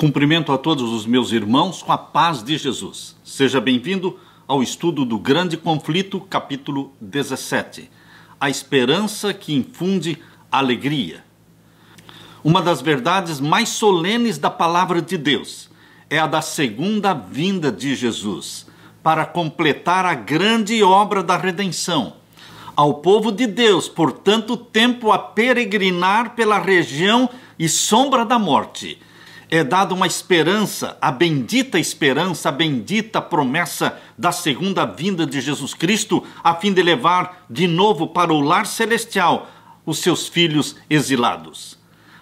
Cumprimento a todos os meus irmãos com a paz de Jesus. Seja bem-vindo ao estudo do Grande Conflito, capítulo 17. A esperança que infunde alegria. Uma das verdades mais solenes da palavra de Deus é a da segunda vinda de Jesus, para completar a grande obra da redenção. Ao povo de Deus, por tanto tempo a peregrinar pela região e sombra da morte é dada uma esperança, a bendita esperança, a bendita promessa da segunda vinda de Jesus Cristo, a fim de levar de novo para o lar celestial os seus filhos exilados.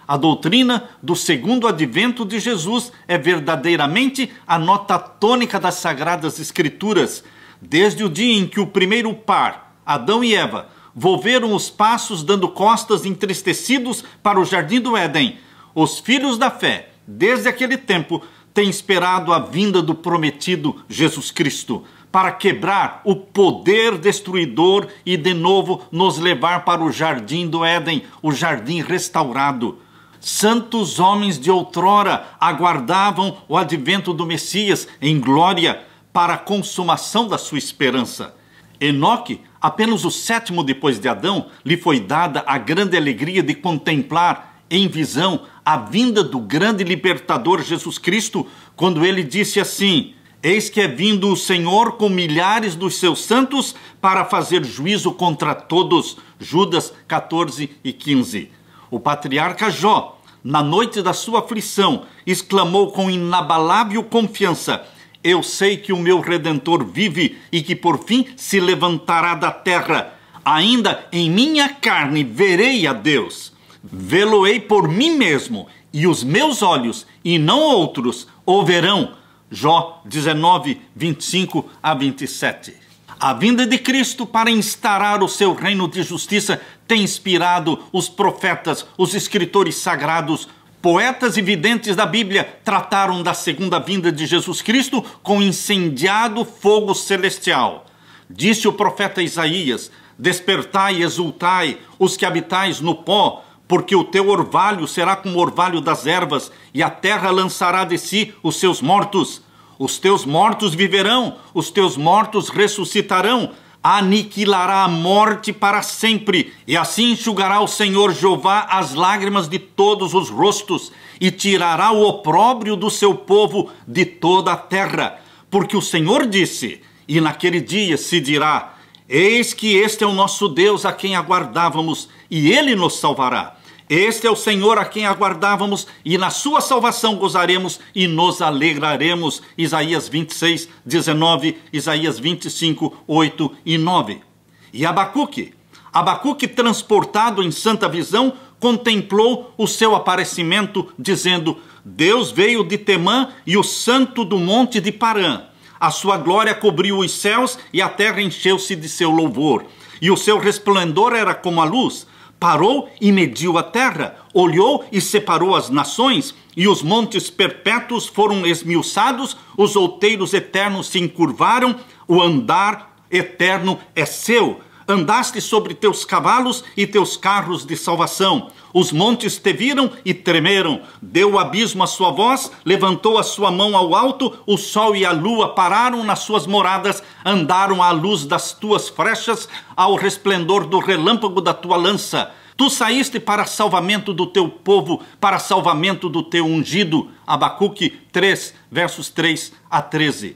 A doutrina do segundo advento de Jesus é verdadeiramente a nota tônica das Sagradas Escrituras, desde o dia em que o primeiro par, Adão e Eva, volveram os passos dando costas entristecidos para o jardim do Éden. Os filhos da fé desde aquele tempo, tem esperado a vinda do prometido Jesus Cristo para quebrar o poder destruidor e de novo nos levar para o jardim do Éden, o jardim restaurado. Santos homens de outrora aguardavam o advento do Messias em glória para a consumação da sua esperança. Enoque, apenas o sétimo depois de Adão, lhe foi dada a grande alegria de contemplar em visão a vinda do grande libertador Jesus Cristo, quando ele disse assim: Eis que é vindo o Senhor com milhares dos seus santos para fazer juízo contra todos. Judas 14 e 15. O patriarca Jó, na noite da sua aflição, exclamou com inabalável confiança: Eu sei que o meu redentor vive e que por fim se levantará da terra. Ainda em minha carne verei a Deus vê-lo-ei por mim mesmo, e os meus olhos, e não outros, o verão. Jó 19, 25 a 27. A vinda de Cristo para instaurar o seu reino de justiça tem inspirado os profetas, os escritores sagrados, Poetas e videntes da Bíblia trataram da segunda vinda de Jesus Cristo com incendiado fogo celestial. Disse o profeta Isaías: Despertai e exultai, os que habitais no pó, porque o teu orvalho será como o orvalho das ervas, e a terra lançará de si os seus mortos. Os teus mortos viverão, os teus mortos ressuscitarão, aniquilará a morte para sempre, e assim enxugará o Senhor Jeová as lágrimas de todos os rostos, e tirará o opróbrio do seu povo de toda a terra. Porque o Senhor disse, e naquele dia se dirá: Eis que este é o nosso Deus a quem aguardávamos, e ele nos salvará. Este é o Senhor a quem aguardávamos, e na sua salvação gozaremos e nos alegraremos. Isaías 26, 19, Isaías 25, 8 e 9. E Abacuque? Abacuque, transportado em santa visão, contemplou o seu aparecimento, dizendo: Deus veio de Temã e o santo do monte de Parã. A sua glória cobriu os céus e a terra encheu-se de seu louvor. E o seu resplendor era como a luz parou e mediu a terra, olhou e separou as nações, e os montes perpétuos foram esmiuçados, os outeiros eternos se encurvaram, o andar eterno é seu andaste sobre teus cavalos e teus carros de salvação. Os montes te viram e tremeram, deu o abismo a sua voz, levantou a sua mão ao alto, o sol e a lua pararam nas suas moradas, andaram à luz das tuas flechas, ao resplendor do relâmpago da tua lança. Tu saíste para salvamento do teu povo, para salvamento do teu ungido. Abacuque 3, versos 3 a 13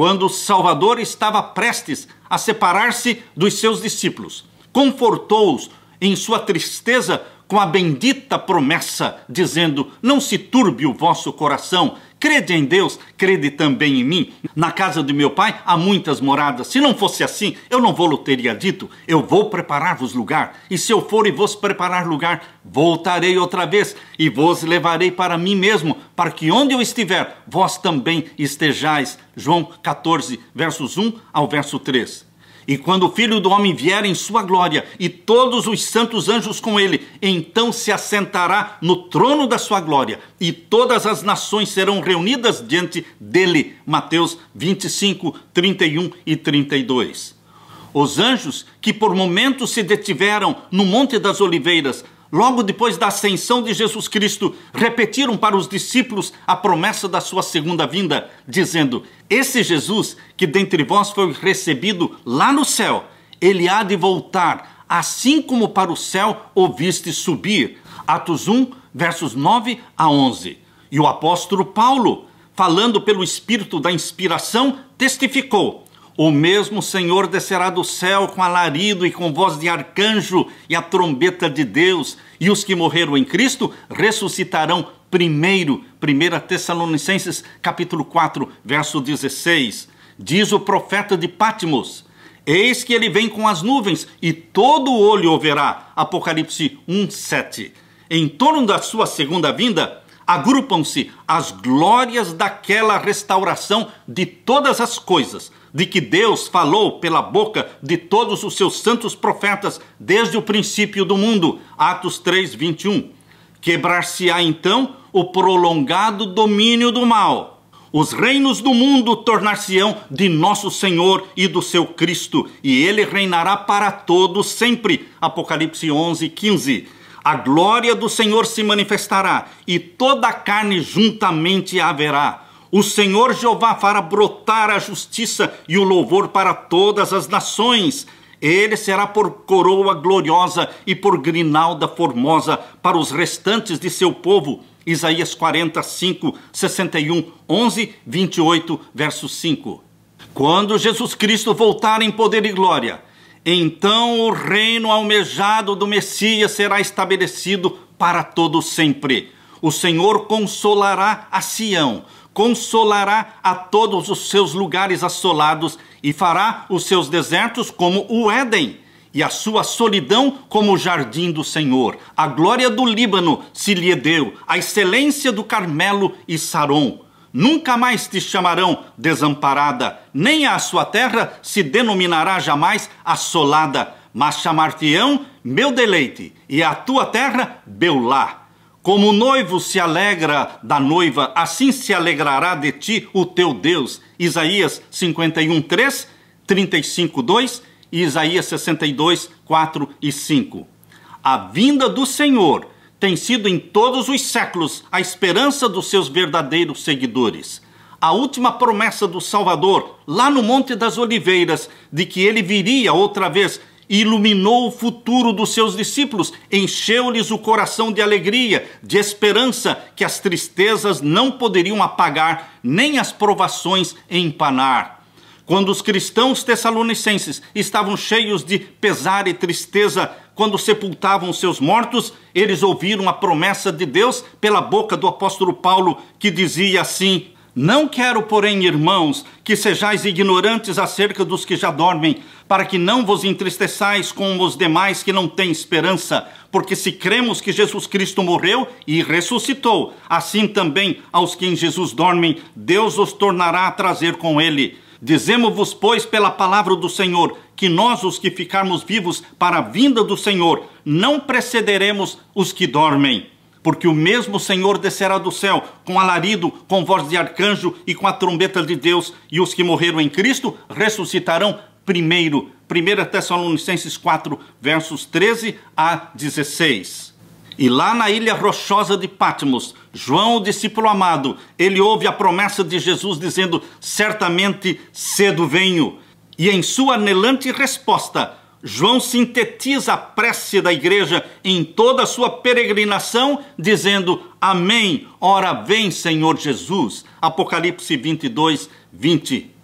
quando Salvador estava prestes a separar-se dos seus discípulos. Confortou-os em sua tristeza com a bendita promessa, dizendo: Não se turbe o vosso coração, Crede em Deus, crede também em mim. Na casa de meu pai há muitas moradas. Se não fosse assim, eu não vou lhe teria dito. Eu vou preparar-vos lugar. E se eu for e vos preparar lugar, voltarei outra vez e vos levarei para mim mesmo, para que onde eu estiver, vós também estejais. João 14, versos 1 ao verso 3. E quando o Filho do Homem vier em sua glória e todos os santos anjos com ele, então se assentará no trono da sua glória e todas as nações serão reunidas diante dele. Mateus 25, 31 e 32. Os anjos que por momentos se detiveram no Monte das Oliveiras logo depois da ascensão de Jesus Cristo, repetiram para os discípulos a promessa da sua segunda vinda, dizendo: Esse Jesus que dentre vós foi recebido lá no céu, ele há de voltar, assim como para o céu ouviste subir. Atos 1, versos 9 a 11. E o apóstolo Paulo, falando pelo espírito da inspiração, testificou: o mesmo Senhor descerá do céu com alarido e com voz de arcanjo e a trombeta de Deus, e os que morreram em Cristo ressuscitarão primeiro. 1 Tessalonicenses capítulo 4, verso 16. Diz o profeta de Patmos: Eis que ele vem com as nuvens, e todo olho o verá. Apocalipse 1, 7. Em torno da sua segunda vinda, agrupam-se as glórias daquela restauração de todas as coisas, de que Deus falou pela boca de todos os seus santos profetas desde o princípio do mundo. Atos 3, 21. Quebrar-se-á então o prolongado domínio do mal. Os reinos do mundo tornar-se-ão de nosso Senhor e do seu Cristo, e ele reinará para todos sempre. Apocalipse 11, 15 a glória do Senhor se manifestará, e toda a carne juntamente haverá. O Senhor Jeová fará brotar a justiça e o louvor para todas as nações. Ele será por coroa gloriosa e por grinalda formosa para os restantes de seu povo. Isaías 45, 61, 11, 28, verso 5. Quando Jesus Cristo voltar em poder e glória, então o reino almejado do Messias será estabelecido para todo sempre. O Senhor consolará a Sião, consolará a todos os seus lugares assolados e fará os seus desertos como o Éden e a sua solidão como o jardim do Senhor. A glória do Líbano se lhe deu, a excelência do Carmelo e Saron Nunca mais te chamarão desamparada, nem a sua terra se denominará jamais assolada, mas chamar-te-ão meu deleite, e a tua terra Beulá. Como o noivo se alegra da noiva, assim se alegrará de ti o teu Deus. Isaías 51, 3, 35, 2 e Isaías 62, 4 e 5. A vinda do Senhor tem sido em todos os séculos a esperança dos seus verdadeiros seguidores. A última promessa do Salvador, lá no Monte das Oliveiras, de que ele viria outra vez iluminou o futuro dos seus discípulos, encheu-lhes o coração de alegria, de esperança que as tristezas não poderiam apagar, nem as provações empanar. Quando os cristãos tessalonicenses estavam cheios de pesar e tristeza quando sepultavam seus mortos, eles ouviram a promessa de Deus pela boca do apóstolo Paulo, que dizia assim: não quero, porém, irmãos, que sejais ignorantes acerca dos que já dormem, para que não vos entristeçais como os demais que não têm esperança, porque se cremos que Jesus Cristo morreu e ressuscitou, assim também aos que em Jesus dormem, Deus os tornará a trazer com ele. Dizemos-vos, pois, pela palavra do Senhor, que nós, os que ficarmos vivos para a vinda do Senhor, não precederemos os que dormem. Porque o mesmo Senhor descerá do céu, com alarido, com voz de arcanjo e com a trombeta de Deus, e os que morreram em Cristo ressuscitarão primeiro. 1 Tessalonicenses 4, versos 13 a 16. E lá na ilha rochosa de Patmos, João, o discípulo amado, ele ouve a promessa de Jesus dizendo: Certamente cedo venho. E em sua anelante resposta, João sintetiza a prece da igreja em toda a sua peregrinação, dizendo: Amém, ora vem, Senhor Jesus. Apocalipse 22, 20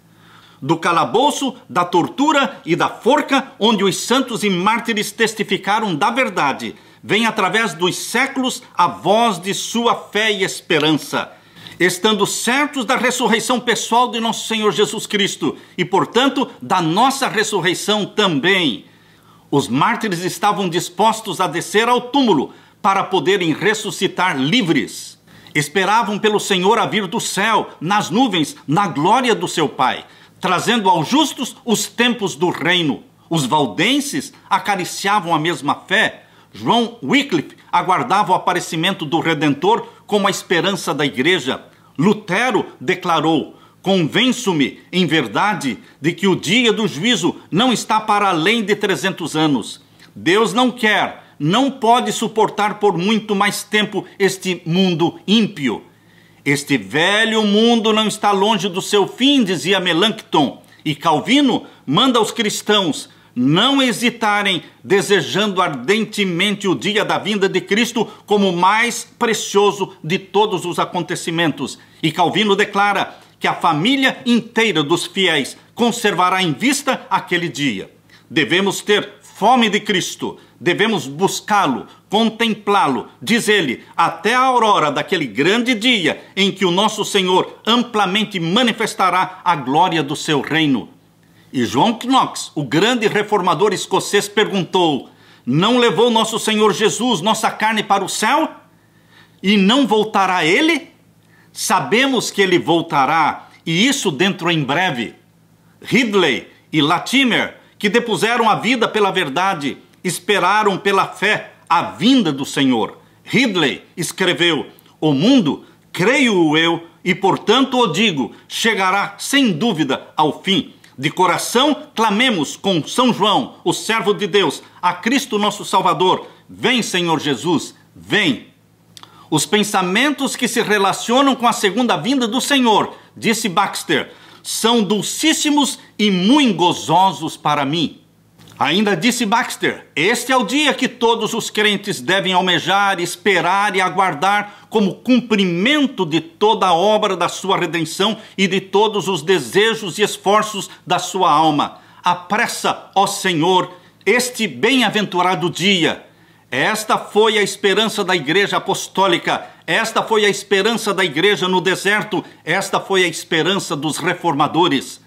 do calabouço, da tortura e da forca, onde os santos e mártires testificaram da verdade vem através dos séculos a voz de sua fé e esperança, estando certos da ressurreição pessoal de nosso Senhor Jesus Cristo e, portanto, da nossa ressurreição também. Os mártires estavam dispostos a descer ao túmulo para poderem ressuscitar livres. Esperavam pelo Senhor a vir do céu, nas nuvens, na glória do seu Pai, trazendo aos justos os tempos do reino. Os valdenses acariciavam a mesma fé, João Wycliffe aguardava o aparecimento do Redentor como a esperança da igreja. Lutero declarou: Convenço-me, em verdade, de que o dia do juízo não está para além de 300 anos. Deus não quer, não pode suportar por muito mais tempo este mundo ímpio. Este velho mundo não está longe do seu fim, dizia Melancton. E Calvino manda aos cristãos não hesitarem, desejando ardentemente o dia da vinda de Cristo como o mais precioso de todos os acontecimentos. E Calvino declara que a família inteira dos fiéis conservará em vista aquele dia. Devemos ter fome de Cristo, devemos buscá-lo, contemplá-lo, diz ele, até a aurora daquele grande dia em que o nosso Senhor amplamente manifestará a glória do seu reino. E João Knox, o grande reformador escocês, perguntou: Não levou nosso Senhor Jesus nossa carne para o céu? E não voltará ele? Sabemos que ele voltará, e isso dentro em breve. Ridley e Latimer, que depuseram a vida pela verdade, esperaram pela fé a vinda do Senhor. Ridley escreveu: O mundo, creio eu, e portanto o digo, chegará sem dúvida ao fim de coração, clamemos com São João, o servo de Deus, a Cristo nosso Salvador. Vem, Senhor Jesus, vem. Os pensamentos que se relacionam com a segunda vinda do Senhor, disse Baxter, são dulcíssimos e muito gozosos para mim. Ainda disse Baxter: Este é o dia que todos os crentes devem almejar, esperar e aguardar como cumprimento de toda a obra da sua redenção e de todos os desejos e esforços da sua alma. Apressa, ó Senhor, este bem-aventurado dia. Esta foi a esperança da Igreja Apostólica, esta foi a esperança da Igreja no deserto, esta foi a esperança dos reformadores.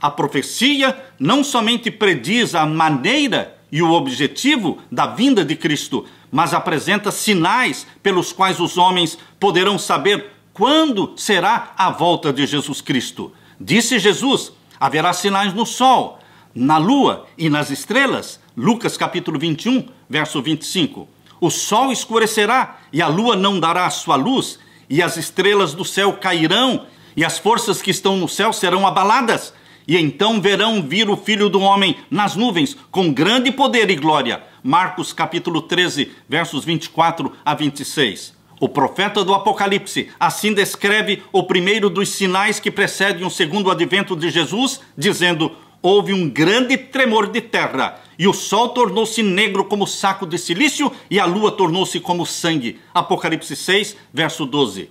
A profecia não somente prediz a maneira e o objetivo da vinda de Cristo, mas apresenta sinais pelos quais os homens poderão saber quando será a volta de Jesus Cristo. Disse Jesus: haverá sinais no sol, na lua e nas estrelas. Lucas capítulo 21, verso 25. O sol escurecerá e a lua não dará a sua luz, e as estrelas do céu cairão, e as forças que estão no céu serão abaladas. E então verão vir o Filho do Homem nas nuvens, com grande poder e glória. Marcos capítulo 13, versos 24 a 26. O profeta do Apocalipse assim descreve o primeiro dos sinais que precedem o segundo advento de Jesus, dizendo: Houve um grande tremor de terra, e o sol tornou-se negro como saco de silício, e a lua tornou-se como sangue. Apocalipse 6, verso 12.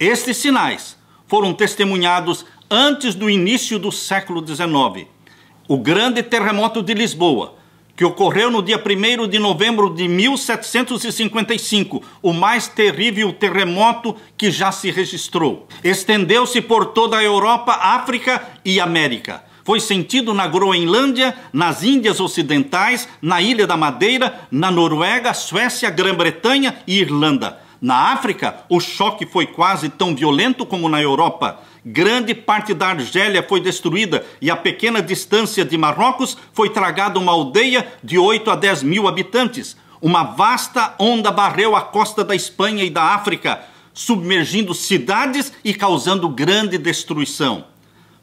Estes sinais foram testemunhados antes do início do século XIX. O grande terremoto de Lisboa, que ocorreu no dia 1 de novembro de 1755, o mais terrível terremoto que já se registrou. Estendeu-se por toda a Europa, África e América. Foi sentido na Groenlândia, nas Índias Ocidentais, na Ilha da Madeira, na Noruega, Suécia, Grã-Bretanha e Irlanda. Na África, o choque foi quase tão violento como na Europa. Grande parte da Argélia foi destruída e a pequena distância de Marrocos foi tragada uma aldeia de 8 a 10 mil habitantes. Uma vasta onda barreu a costa da Espanha e da África, submergindo cidades e causando grande destruição.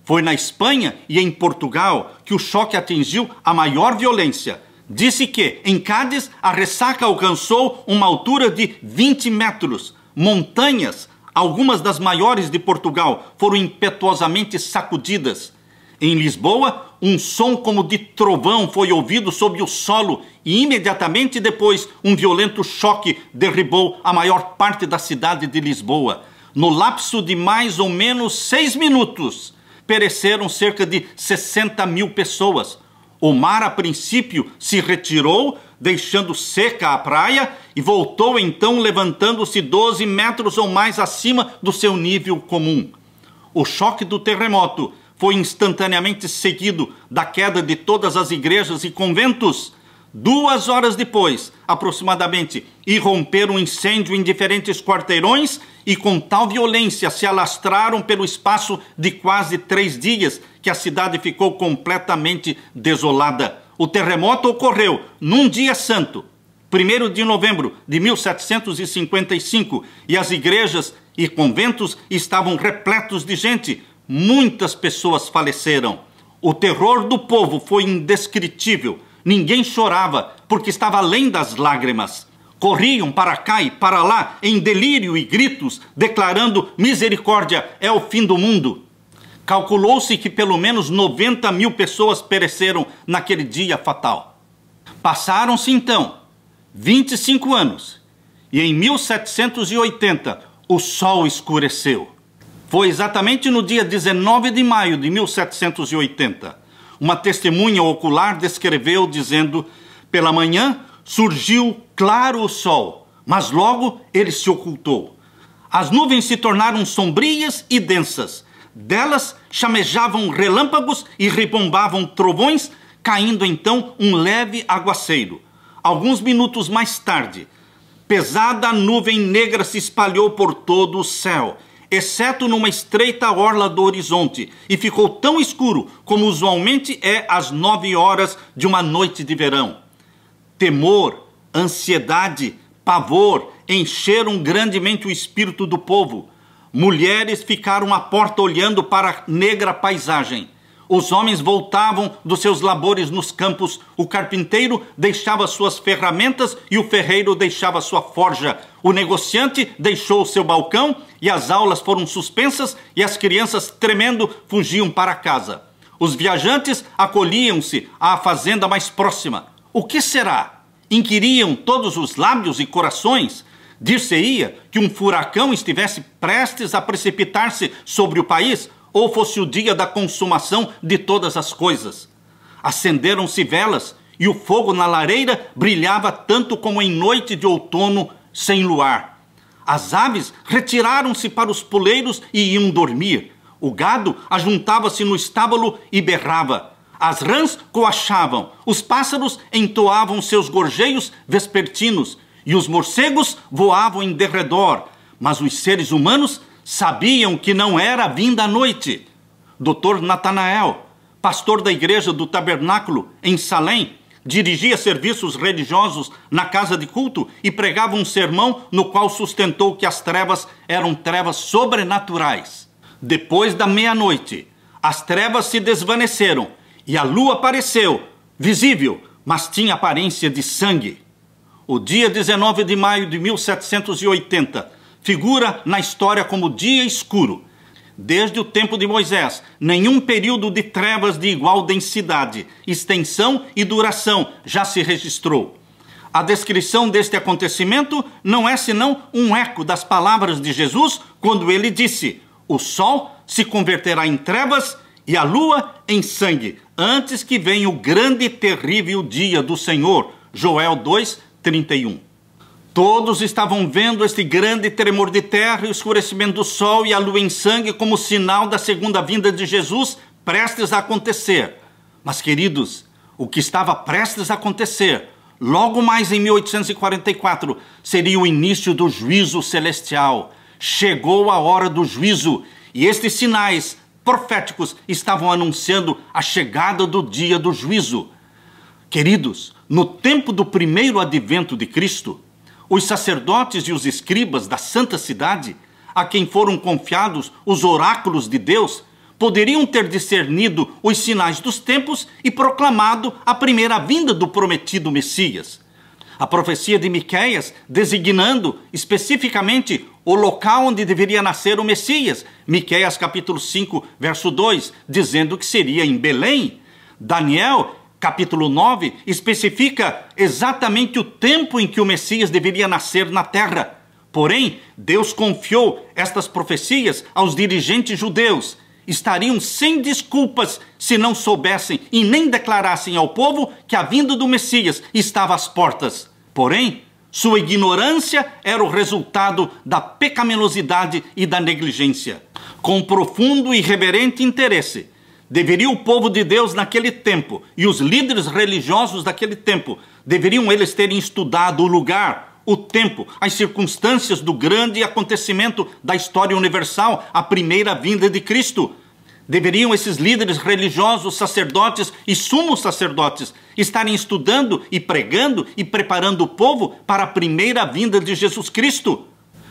Foi na Espanha e em Portugal que o choque atingiu a maior violência. Disse que, em Cádiz, a ressaca alcançou uma altura de 20 metros. Montanhas Algumas das maiores de Portugal foram impetuosamente sacudidas. Em Lisboa, um som como de trovão foi ouvido sob o solo e imediatamente depois um violento choque derribou a maior parte da cidade de Lisboa. No lapso de mais ou menos seis minutos, pereceram cerca de 60 mil pessoas. O mar, a princípio, se retirou, deixando seca a praia, e voltou então levantando-se 12 metros ou mais acima do seu nível comum. O choque do terremoto foi instantaneamente seguido da queda de todas as igrejas e conventos. Duas horas depois, aproximadamente, irromperam um incêndio em diferentes quarteirões e com tal violência se alastraram pelo espaço de quase três dias que a cidade ficou completamente desolada. O terremoto ocorreu num dia santo, 1 de novembro de 1755, e as igrejas e conventos estavam repletos de gente. Muitas pessoas faleceram. O terror do povo foi indescritível. Ninguém chorava, porque estava além das lágrimas. Corriam para cá e para lá em delírio e gritos, declarando: misericórdia, é o fim do mundo. Calculou-se que pelo menos 90 mil pessoas pereceram naquele dia fatal. Passaram-se então 25 anos e em 1780 o sol escureceu. Foi exatamente no dia 19 de maio de 1780. Uma testemunha ocular descreveu dizendo: Pela manhã surgiu claro o sol, mas logo ele se ocultou. As nuvens se tornaram sombrias e densas delas chamejavam relâmpagos e rebombavam trovões, caindo então um leve aguaceiro. Alguns minutos mais tarde, pesada nuvem negra se espalhou por todo o céu, exceto numa estreita orla do horizonte, e ficou tão escuro como usualmente é às nove horas de uma noite de verão. Temor, ansiedade, pavor encheram grandemente o espírito do povo Mulheres ficaram à porta olhando para a negra paisagem. Os homens voltavam dos seus labores nos campos. O carpinteiro deixava suas ferramentas e o ferreiro deixava sua forja. O negociante deixou o seu balcão e as aulas foram suspensas e as crianças, tremendo, fugiam para casa. Os viajantes acolhiam-se à fazenda mais próxima. O que será? Inquiriam todos os lábios e corações. Dir-se-ia que um furacão estivesse prestes a precipitar-se sobre o país, ou fosse o dia da consumação de todas as coisas. Acenderam-se velas, e o fogo na lareira brilhava tanto como em noite de outono sem luar. As aves retiraram-se para os poleiros e iam dormir. O gado ajuntava-se no estábulo e berrava. As rãs coachavam, os pássaros entoavam seus gorjeios vespertinos e os morcegos voavam em derredor, mas os seres humanos sabiam que não era vinda a noite. Doutor Natanael, pastor da igreja do Tabernáculo em Salém, dirigia serviços religiosos na casa de culto e pregava um sermão no qual sustentou que as trevas eram trevas sobrenaturais. Depois da meia-noite, as trevas se desvaneceram e a lua apareceu, visível, mas tinha aparência de sangue. O dia 19 de maio de 1780 figura na história como dia escuro. Desde o tempo de Moisés, nenhum período de trevas de igual densidade, extensão e duração já se registrou. A descrição deste acontecimento não é senão um eco das palavras de Jesus quando ele disse: O sol se converterá em trevas e a lua em sangue, antes que venha o grande e terrível dia do Senhor. Joel 2, 31. Todos estavam vendo este grande tremor de terra e o escurecimento do sol e a lua em sangue como sinal da segunda vinda de Jesus prestes a acontecer. Mas, queridos, o que estava prestes a acontecer, logo mais em 1844, seria o início do juízo celestial. Chegou a hora do juízo e estes sinais proféticos estavam anunciando a chegada do dia do juízo. Queridos, no tempo do primeiro advento de Cristo, os sacerdotes e os escribas da santa cidade, a quem foram confiados os oráculos de Deus, poderiam ter discernido os sinais dos tempos e proclamado a primeira vinda do prometido Messias. A profecia de Miqueias, designando especificamente o local onde deveria nascer o Messias, Miqueias capítulo 5, verso 2, dizendo que seria em Belém. Daniel capítulo 9, especifica exatamente o tempo em que o Messias deveria nascer na terra. Porém, Deus confiou estas profecias aos dirigentes judeus. Estariam sem desculpas se não soubessem e nem declarassem ao povo que a vinda do Messias estava às portas. Porém, sua ignorância era o resultado da pecaminosidade e da negligência. Com profundo e reverente interesse, Deveria o povo de Deus naquele tempo e os líderes religiosos daquele tempo, deveriam eles terem estudado o lugar, o tempo, as circunstâncias do grande acontecimento da história universal, a primeira vinda de Cristo. Deveriam esses líderes religiosos, sacerdotes e sumos sacerdotes estarem estudando e pregando e preparando o povo para a primeira vinda de Jesus Cristo.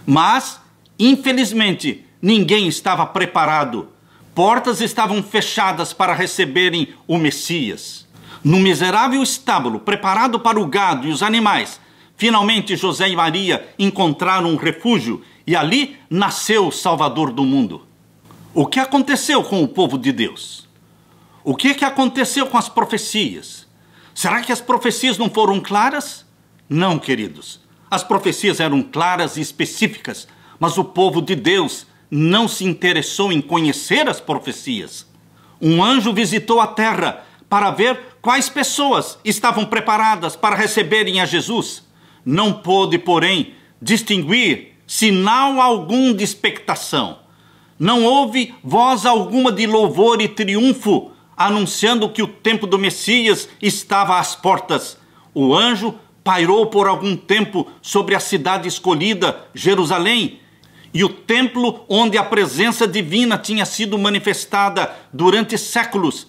Mas, infelizmente, ninguém estava preparado portas estavam fechadas para receberem o Messias. No miserável estábulo preparado para o gado e os animais, finalmente José e Maria encontraram um refúgio e ali nasceu o Salvador do mundo. O que aconteceu com o povo de Deus? O que, é que aconteceu com as profecias? Será que as profecias não foram claras? Não, queridos. As profecias eram claras e específicas, mas o povo de Deus não se interessou em conhecer as profecias. Um anjo visitou a terra para ver quais pessoas estavam preparadas para receberem a Jesus. Não pôde, porém, distinguir sinal algum de expectação. Não houve voz alguma de louvor e triunfo anunciando que o tempo do Messias estava às portas. O anjo pairou por algum tempo sobre a cidade escolhida, Jerusalém, e o templo onde a presença divina tinha sido manifestada durante séculos.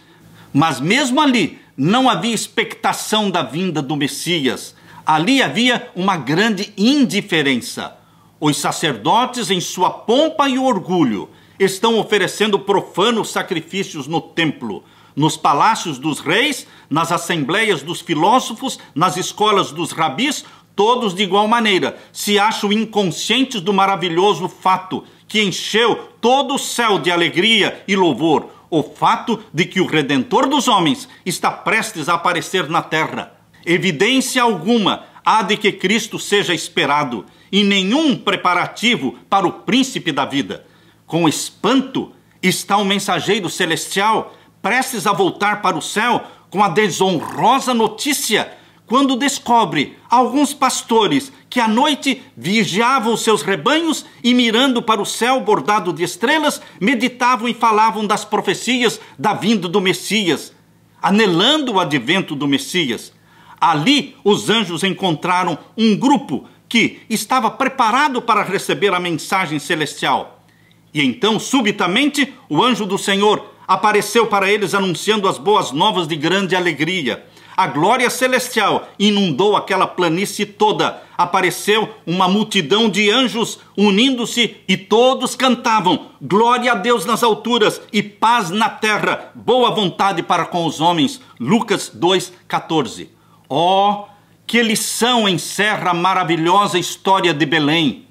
Mas mesmo ali não havia expectação da vinda do Messias. Ali havia uma grande indiferença. Os sacerdotes, em sua pompa e orgulho, estão oferecendo profanos sacrifícios no templo, nos palácios dos reis, nas assembleias dos filósofos, nas escolas dos rabis todos de igual maneira, se acham inconscientes do maravilhoso fato que encheu todo o céu de alegria e louvor, o fato de que o Redentor dos homens está prestes a aparecer na terra. Evidência alguma há de que Cristo seja esperado, e nenhum preparativo para o príncipe da vida. Com espanto está o mensageiro celestial prestes a voltar para o céu com a desonrosa notícia quando descobre alguns pastores que à noite vigiavam seus rebanhos e, mirando para o céu bordado de estrelas, meditavam e falavam das profecias da vinda do Messias, anelando o advento do Messias. Ali os anjos encontraram um grupo que estava preparado para receber a mensagem celestial. E então, subitamente, o anjo do Senhor apareceu para eles anunciando as boas novas de grande alegria a glória celestial inundou aquela planície toda. Apareceu uma multidão de anjos unindo-se e todos cantavam: Glória a Deus nas alturas e paz na terra, boa vontade para com os homens. Lucas 2:14. Ó, oh, que lição encerra a maravilhosa história de Belém!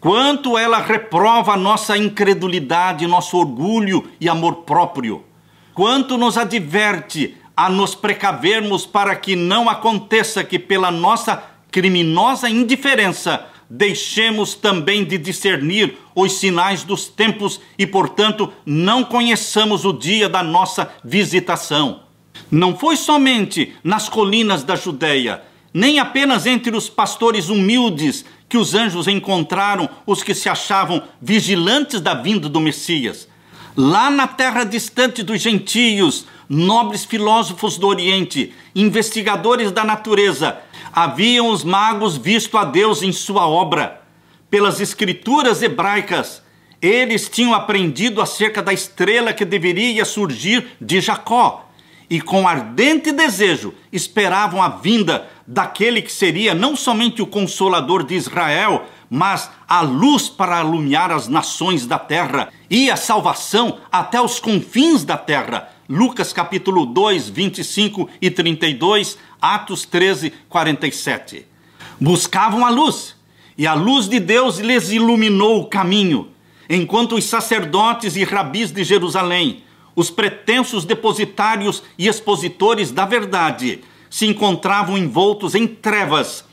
Quanto ela reprova a nossa incredulidade, nosso orgulho e amor próprio. Quanto nos adverte a nos precavermos para que não aconteça que, pela nossa criminosa indiferença, deixemos também de discernir os sinais dos tempos e, portanto, não conheçamos o dia da nossa visitação. Não foi somente nas colinas da Judéia, nem apenas entre os pastores humildes que os anjos encontraram os que se achavam vigilantes da vinda do Messias. Lá na terra distante dos gentios, nobres filósofos do Oriente, investigadores da natureza, haviam os magos visto a Deus em sua obra. Pelas escrituras hebraicas, eles tinham aprendido acerca da estrela que deveria surgir de Jacó e com ardente desejo esperavam a vinda daquele que seria não somente o consolador de Israel, mas a luz para alumiar as nações da terra e a salvação até os confins da terra. Lucas capítulo 2, 25 e 32, Atos 13, 47. Buscavam a luz, e a luz de Deus lhes iluminou o caminho, enquanto os sacerdotes e rabis de Jerusalém, os pretensos depositários e expositores da verdade, se encontravam envoltos em trevas.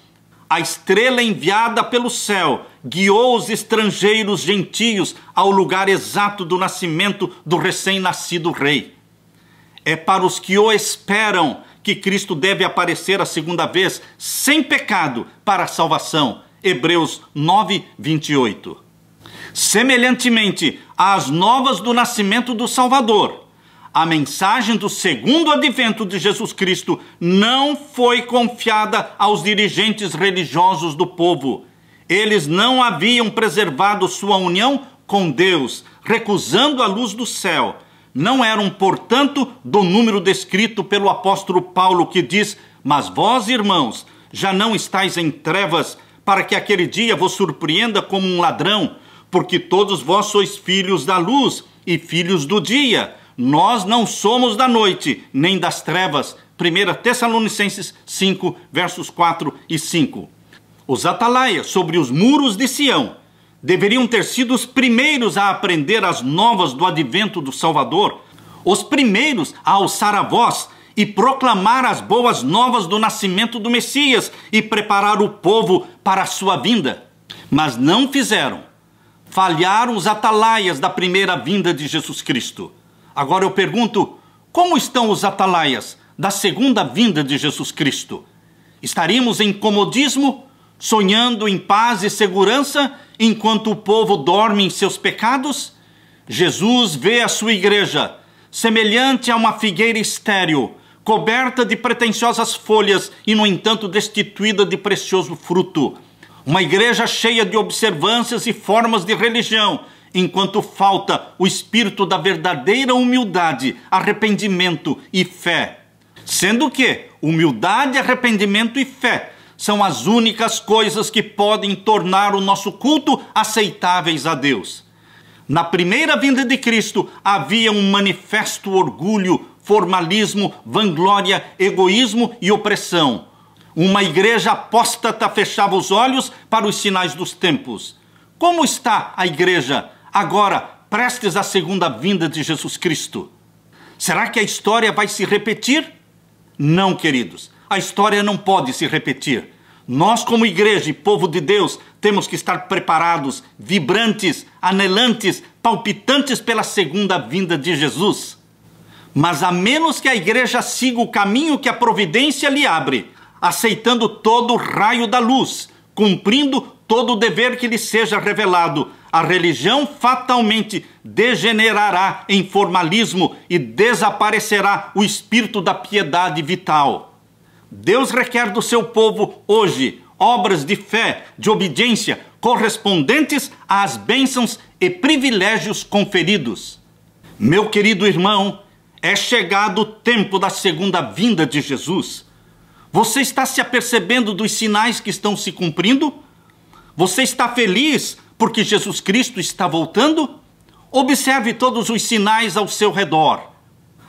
A estrela enviada pelo céu guiou os estrangeiros gentios ao lugar exato do nascimento do recém-nascido rei é para os que o esperam que Cristo deve aparecer a segunda vez sem pecado para a salvação. Hebreus 9, 28. Semelhantemente às novas do nascimento do Salvador, a mensagem do segundo advento de Jesus Cristo não foi confiada aos dirigentes religiosos do povo. Eles não haviam preservado sua união com Deus, recusando a luz do céu não eram, portanto, do número descrito pelo apóstolo Paulo, que diz: Mas vós, irmãos, já não estáis em trevas, para que aquele dia vos surpreenda como um ladrão, porque todos vós sois filhos da luz e filhos do dia. Nós não somos da noite, nem das trevas. 1 Tessalonicenses 5, versos 4 e 5. Os atalaias sobre os muros de Sião deveriam ter sido os primeiros a aprender as novas do advento do Salvador, os primeiros a alçar a voz e proclamar as boas novas do nascimento do Messias e preparar o povo para a sua vinda. Mas não fizeram. Falharam os atalaias da primeira vinda de Jesus Cristo. Agora eu pergunto: como estão os atalaias da segunda vinda de Jesus Cristo? Estaríamos em comodismo sonhando em paz e segurança enquanto o povo dorme em seus pecados? Jesus vê a sua igreja semelhante a uma figueira estéril, coberta de pretensiosas folhas e, no entanto, destituída de precioso fruto. Uma igreja cheia de observâncias e formas de religião, enquanto falta o espírito da verdadeira humildade, arrependimento e fé. Sendo que humildade, arrependimento e fé são as únicas coisas que podem tornar o nosso culto aceitáveis a Deus. Na primeira vinda de Cristo havia um manifesto orgulho, formalismo, vanglória, egoísmo e opressão. Uma igreja apóstata fechava os olhos para os sinais dos tempos. Como está a igreja agora, prestes à segunda vinda de Jesus Cristo? Será que a história vai se repetir? Não, queridos. A história não pode se repetir. Nós, como igreja e povo de Deus, temos que estar preparados, vibrantes, anelantes, palpitantes pela segunda vinda de Jesus. Mas a menos que a igreja siga o caminho que a providência lhe abre, aceitando todo o raio da luz, cumprindo todo o dever que lhe seja revelado, a religião fatalmente degenerará em formalismo e desaparecerá o espírito da piedade vital. Deus requer do seu povo hoje obras de fé, de obediência, correspondentes às bênçãos e privilégios conferidos. Meu querido irmão, é chegado o tempo da segunda vinda de Jesus. Você está se apercebendo dos sinais que estão se cumprindo? Você está feliz porque Jesus Cristo está voltando? Observe todos os sinais ao seu redor.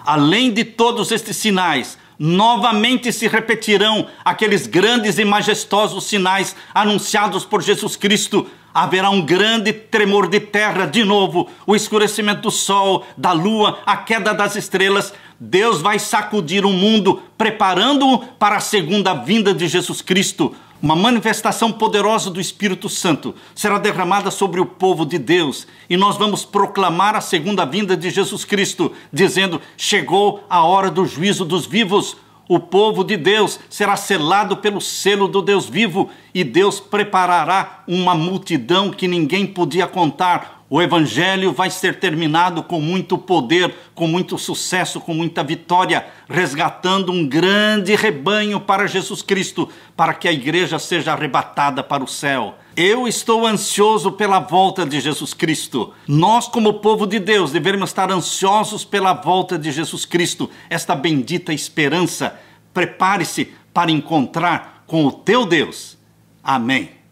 Além de todos estes sinais, novamente se repetirão aqueles grandes e majestosos sinais anunciados por Jesus Cristo. Haverá um grande tremor de terra de novo, o escurecimento do sol, da lua, a queda das estrelas. Deus vai sacudir o mundo, preparando-o para a segunda vinda de Jesus Cristo. Uma manifestação poderosa do Espírito Santo será derramada sobre o povo de Deus e nós vamos proclamar a segunda vinda de Jesus Cristo, dizendo: Chegou a hora do juízo dos vivos. O povo de Deus será selado pelo selo do Deus vivo e Deus preparará uma multidão que ninguém podia contar, o Evangelho vai ser terminado com muito poder, com muito sucesso, com muita vitória, resgatando um grande rebanho para Jesus Cristo, para que a igreja seja arrebatada para o céu. Eu estou ansioso pela volta de Jesus Cristo. Nós, como povo de Deus, devemos estar ansiosos pela volta de Jesus Cristo, esta bendita esperança. Prepare-se para encontrar com o teu Deus. Amém.